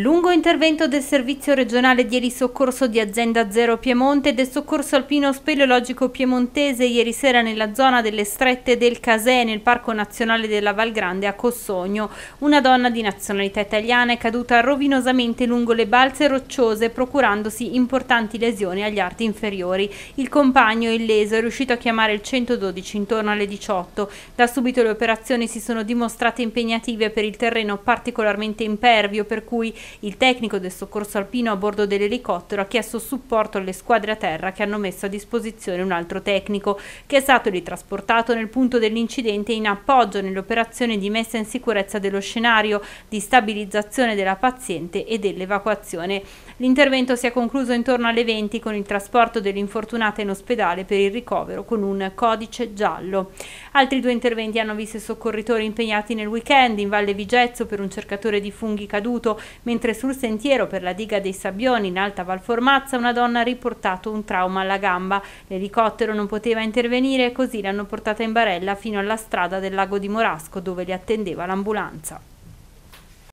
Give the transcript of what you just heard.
Lungo intervento del Servizio regionale di ieri soccorso di Azienda Zero Piemonte e del soccorso alpino speleologico piemontese ieri sera nella zona delle strette del Casè nel Parco Nazionale della Val Grande a Cossogno. Una donna di nazionalità italiana è caduta rovinosamente lungo le balze rocciose procurandosi importanti lesioni agli arti inferiori. Il compagno illeso è riuscito a chiamare il 112 intorno alle 18. Da subito le operazioni si sono dimostrate impegnative per il terreno particolarmente impervio per cui il tecnico del soccorso alpino a bordo dell'elicottero ha chiesto supporto alle squadre a terra che hanno messo a disposizione un altro tecnico, che è stato ritrasportato nel punto dell'incidente in appoggio nell'operazione di messa in sicurezza dello scenario, di stabilizzazione della paziente e dell'evacuazione. L'intervento si è concluso intorno alle 20 con il trasporto dell'infortunata in ospedale per il ricovero con un codice giallo. Altri due interventi hanno visto i soccorritori impegnati nel weekend in Valle Vigezzo per un cercatore di funghi caduto, mentre mentre sul sentiero per la diga dei Sabbioni in Alta Valformazza una donna ha riportato un trauma alla gamba. L'elicottero non poteva intervenire e così l'hanno portata in barella fino alla strada del lago di Morasco dove li attendeva l'ambulanza.